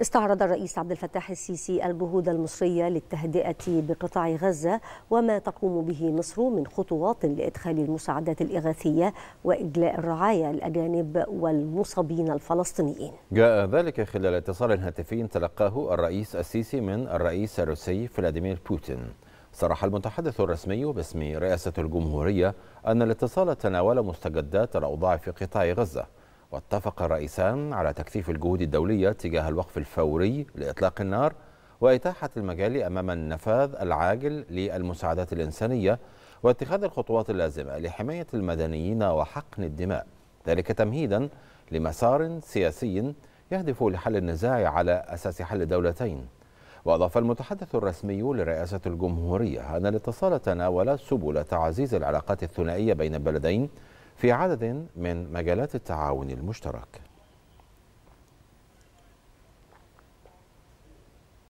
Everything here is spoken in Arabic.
استعرض الرئيس عبد الفتاح السيسي الجهود المصرية للتهدئة بقطاع غزة وما تقوم به مصر من خطوات لإدخال المساعدات الإغاثية وإجلاء الرعاية الأجانب والمصابين الفلسطينيين جاء ذلك خلال اتصال هاتفي تلقاه الرئيس السيسي من الرئيس الروسي فلاديمير بوتين صرح المتحدث الرسمي باسم رئاسة الجمهورية أن الاتصال تناول مستجدات الأوضاع في قطاع غزة واتفق الرئيسان على تكثيف الجهود الدولية تجاه الوقف الفوري لإطلاق النار وإتاحة المجال أمام النفاذ العاجل للمساعدات الإنسانية واتخاذ الخطوات اللازمة لحماية المدنيين وحقن الدماء ذلك تمهيدا لمسار سياسي يهدف لحل النزاع على أساس حل دولتين وأضاف المتحدث الرسمي لرئاسة الجمهورية أن الاتصال تناول سبل تعزيز العلاقات الثنائية بين البلدين في عدد من مجالات التعاون المشترك